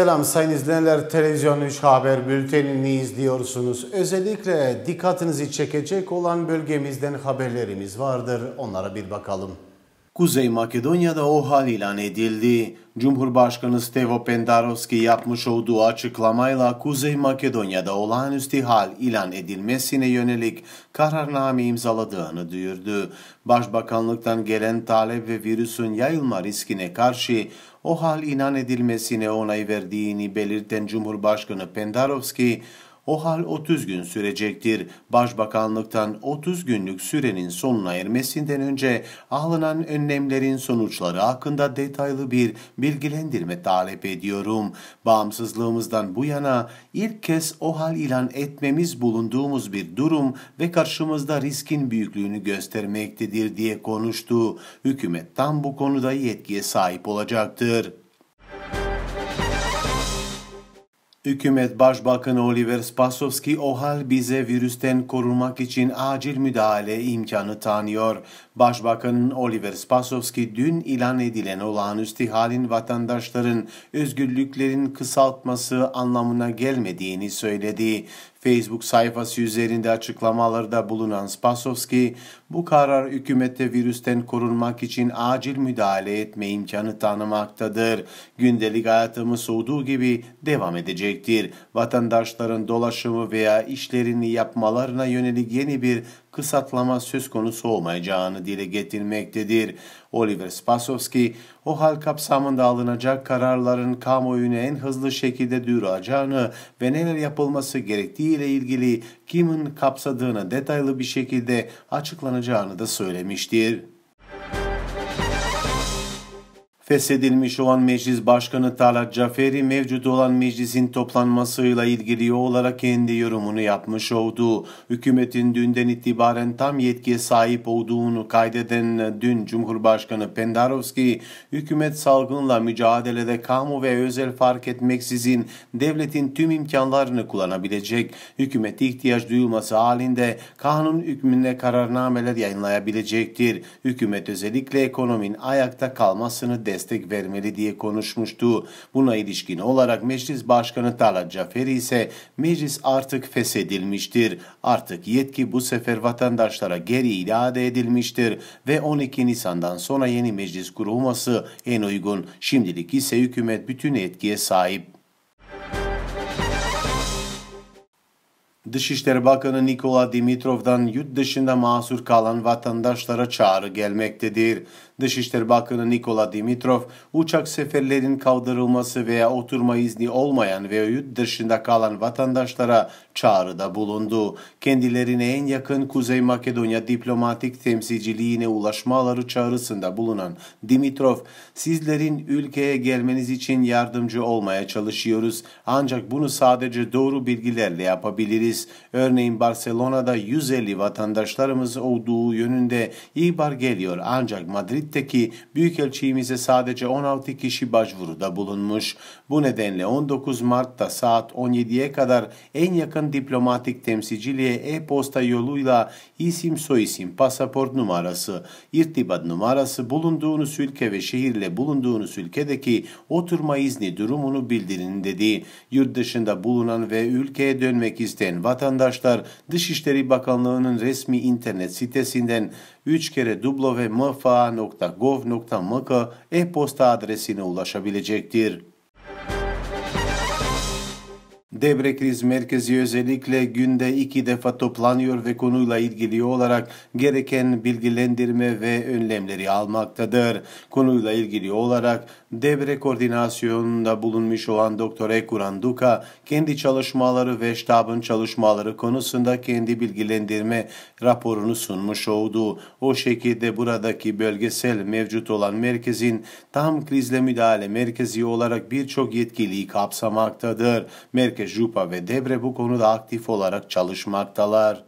Selam sayın izleyenler. Televizyon 3 Haber bültenini izliyorsunuz. Özellikle dikkatinizi çekecek olan bölgemizden haberlerimiz vardır. Onlara bir bakalım. Kuzey Makedonya'da o hal ilan edildi. Cumhurbaşkanı Stevo Pendarovski yapmış olduğu açıklamayla Kuzey Makedonya'da olağanüstü hal ilan edilmesine yönelik kararname imzaladığını duyurdu. Başbakanlıktan gelen talep ve virüsün yayılma riskine karşı o hal ilan edilmesine onay verdiğini belirten Cumhurbaşkanı Pendarovski, o hal 30 gün sürecektir. Başbakanlıktan 30 günlük sürenin sonuna ermesinden önce alınan önlemlerin sonuçları hakkında detaylı bir bilgilendirme talep ediyorum. Bağımsızlığımızdan bu yana ilk kez o hal ilan etmemiz bulunduğumuz bir durum ve karşımızda riskin büyüklüğünü göstermektedir diye konuştu. Hükümet tam bu konuda yetkiye sahip olacaktır. Hükümet Başbakanı Oliver Spasovski OHAL bize virüsten korunmak için acil müdahale imkanı tanıyor. Başbakan Oliver Spasovski dün ilan edilen olağanüstü halin vatandaşların özgürlüklerin kısaltması anlamına gelmediğini söyledi. Facebook sayfası üzerinde açıklamalarda bulunan Spasovski, bu karar hükümette virüsten korunmak için acil müdahale etme imkanı tanımaktadır. Gündelik hayatımız olduğu gibi devam edecektir. Vatandaşların dolaşımı veya işlerini yapmalarına yönelik yeni bir kısatlama söz konusu olmayacağını dile getirmektedir. Oliver Spasovski, o hal kapsamında alınacak kararların kamuoyuna en hızlı şekilde duyurulacağını ve neler yapılması gerektiği ile ilgili kimin kapsadığını detaylı bir şekilde açıklanacağını da söylemiştir. Feshedilmiş olan Meclis Başkanı Talat Caferi mevcut olan meclisin toplanmasıyla ilgili olarak kendi yorumunu yapmış oldu. Hükümetin dünden itibaren tam yetkiye sahip olduğunu kaydeden dün Cumhurbaşkanı Pendarovski, hükümet salgınla mücadelede kamu ve özel fark etmeksizin devletin tüm imkanlarını kullanabilecek, hükümet ihtiyaç duyulması halinde kanun hükmünde kararnameler yayınlayabilecektir. Hükümet özellikle ekonominin ayakta kalmasını destekliyor destek vermeli diye konuşmuştu. Buna ilişkin olarak Meclis Başkanı Talat Caferi ise meclis artık feshedilmiştir. Artık yetki bu sefer vatandaşlara geri iade edilmiştir ve 12 Nisan'dan sonra yeni meclis kurulması en uygun. Şimdilik ise hükümet bütün etkiye sahip. Dışişleri Bakanı Nikola Dimitrov'dan yurt dışında mahsur kalan vatandaşlara çağrı gelmektedir. Dışişleri Bakanı Nikola Dimitrov, uçak seferlerinin kaldırılması veya oturma izni olmayan ve yurt dışında kalan vatandaşlara çağrıda bulundu. Kendilerine en yakın Kuzey Makedonya diplomatik temsilciliğine ulaşmaları çağrısında bulunan Dimitrov, sizlerin ülkeye gelmeniz için yardımcı olmaya çalışıyoruz. Ancak bunu sadece doğru bilgilerle yapabiliriz. Örneğin Barcelona'da 150 vatandaşlarımız olduğu yönünde ihbar geliyor. Ancak Madrid'deki büyükelçiliğimize sadece 16 kişi başvuruda bulunmuş. Bu nedenle 19 Mart'ta saat 17'ye kadar en yakın diplomatik temsilciliğe e-posta yoluyla isim soyisim, pasaport numarası, irtibat numarası bulunduğunuz ülke ve şehirle bulunduğunuz ülkedeki oturma izni durumunu bildirin dedi. Yurt dışında bulunan ve ülkeye dönmek isteyen vatandaşlar Dışişleri Bakanlığı'nın resmi internet sitesinden 3 kere www.mfa.gov.mk e-posta adresine ulaşabilecektir. Debre Kriz Merkezi özellikle günde iki defa toplanıyor ve konuyla ilgili olarak gereken bilgilendirme ve önlemleri almaktadır. Konuyla ilgili olarak Debre koordinasyonunda bulunmuş olan Doktor Ekuran Duka kendi çalışmaları ve ştabın çalışmaları konusunda kendi bilgilendirme raporunu sunmuş oldu. O şekilde buradaki bölgesel mevcut olan merkezin tam krizle müdahale merkezi olarak birçok yetkiliği kapsamaktadır. Merkez Jupa ve Debre bu konuda aktif olarak çalışmaktalar.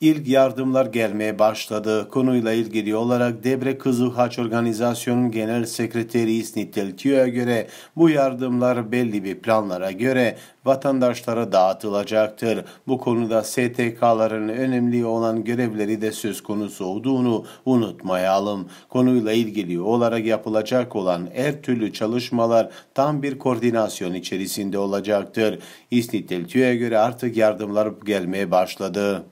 İlk yardımlar gelmeye başladı. Konuyla ilgili olarak Debre Kızıl Haç Organizasyonu'nun Genel Sekreteri İsnit Delkiyo'ya göre bu yardımlar belli bir planlara göre vatandaşlara dağıtılacaktır. Bu konuda STK'ların önemli olan görevleri de söz konusu olduğunu unutmayalım. Konuyla ilgili olarak yapılacak olan her türlü çalışmalar tam bir koordinasyon içerisinde olacaktır. İsnit Delkiyo'ya göre artık yardımlar gelmeye başladı.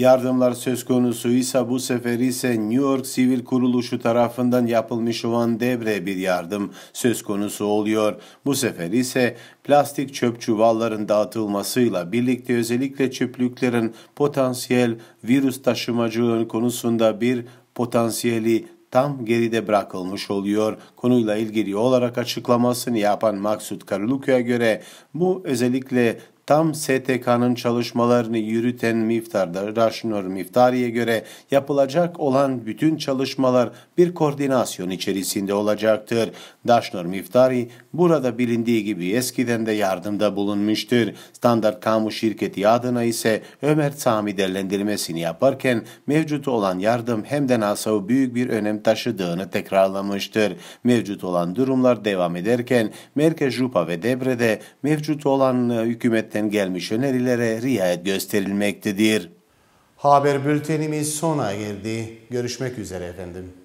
Yardımlar söz konusu ise bu sefer ise New York Sivil Kuruluşu tarafından yapılmış olan devre bir yardım söz konusu oluyor. Bu sefer ise plastik çöp çuvalların dağıtılmasıyla birlikte özellikle çöplüklerin potansiyel virüs taşımacılığı konusunda bir potansiyeli tam geride bırakılmış oluyor. Konuyla ilgili olarak açıklamasını yapan Maksut Karaluku'ya göre bu özellikle tam STK'nın çalışmalarını yürüten Miftar'da Raşnör Miftari'ye göre yapılacak olan bütün çalışmalar bir koordinasyon içerisinde olacaktır. Daşnör Miftari burada bilindiği gibi eskiden de yardımda bulunmuştur. Standart Kamu şirketi adına ise Ömer Sami değerlendirmesini yaparken mevcut olan yardım hem de NASA'ya büyük bir önem taşıdığını tekrarlamıştır. Mevcut olan durumlar devam ederken Merkez Jupa ve Debre'de mevcut olan e, hükümetten meclisten gelmiş önerilere riayet gösterilmektedir. Haber bültenimiz sona geldi. Görüşmek üzere efendim.